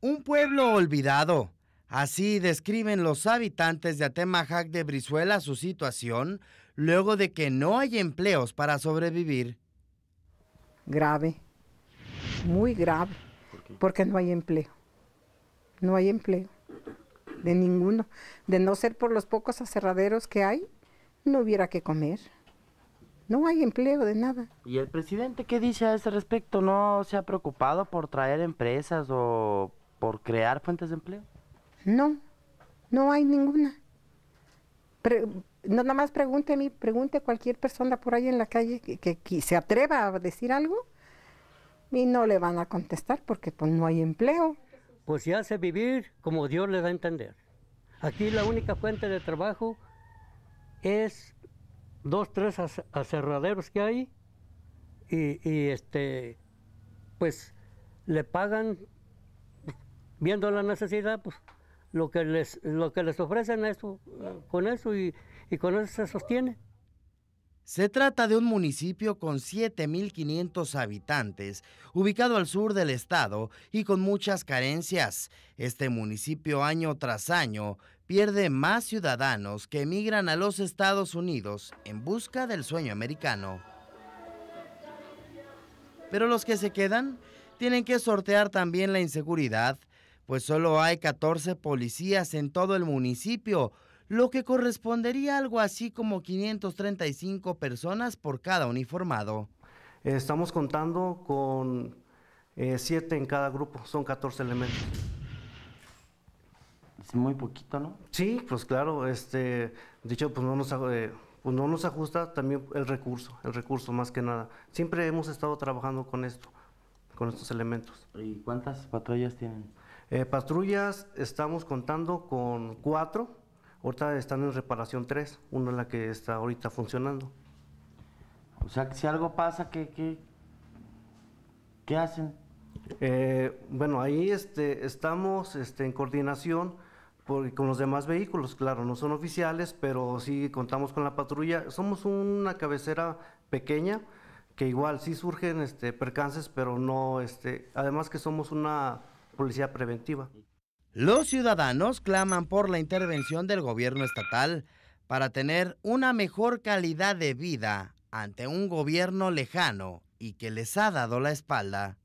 Un pueblo olvidado. Así describen los habitantes de Atemajac de Brizuela su situación luego de que no hay empleos para sobrevivir. Grave, muy grave, porque no hay empleo. No hay empleo de ninguno. De no ser por los pocos aserraderos que hay, no hubiera que comer. No hay empleo de nada. ¿Y el presidente qué dice a ese respecto? ¿No se ha preocupado por traer empresas o por crear fuentes de empleo? No, no hay ninguna. no nada más pregúnteme, pregunte a cualquier persona por ahí en la calle que, se atreva a decir algo y no le van a contestar porque pues no hay empleo. Pues se hace vivir como Dios le da a entender. Aquí la única fuente de trabajo es dos, tres aserraderos que hay y, y este, pues le pagan viendo la necesidad, pues lo que les, lo que les ofrecen eso, con eso y, y con eso se sostiene. Se trata de un municipio con 7.500 habitantes, ubicado al sur del estado y con muchas carencias. Este municipio año tras año pierde más ciudadanos que emigran a los Estados Unidos en busca del sueño americano. Pero los que se quedan tienen que sortear también la inseguridad, pues solo hay 14 policías en todo el municipio, lo que correspondería algo así como 535 personas por cada uniformado. Estamos contando con 7 eh, en cada grupo, son 14 elementos. Es muy poquito, ¿no? Sí, pues claro, este, dicho, pues no nos, eh, pues no nos ajusta también el recurso, el recurso más que nada. Siempre hemos estado trabajando con esto, con estos elementos. ¿Y cuántas patrullas tienen? Eh, patrullas, estamos contando con cuatro, ahorita están en reparación tres, una es la que está ahorita funcionando. O sea, que si algo pasa, ¿qué, qué, qué hacen? Eh, bueno, ahí este, estamos este, en coordinación con los demás vehículos, claro, no son oficiales, pero sí contamos con la patrulla. Somos una cabecera pequeña, que igual sí surgen este, percances, pero no, este, además que somos una policía preventiva. Los ciudadanos claman por la intervención del gobierno estatal para tener una mejor calidad de vida ante un gobierno lejano y que les ha dado la espalda.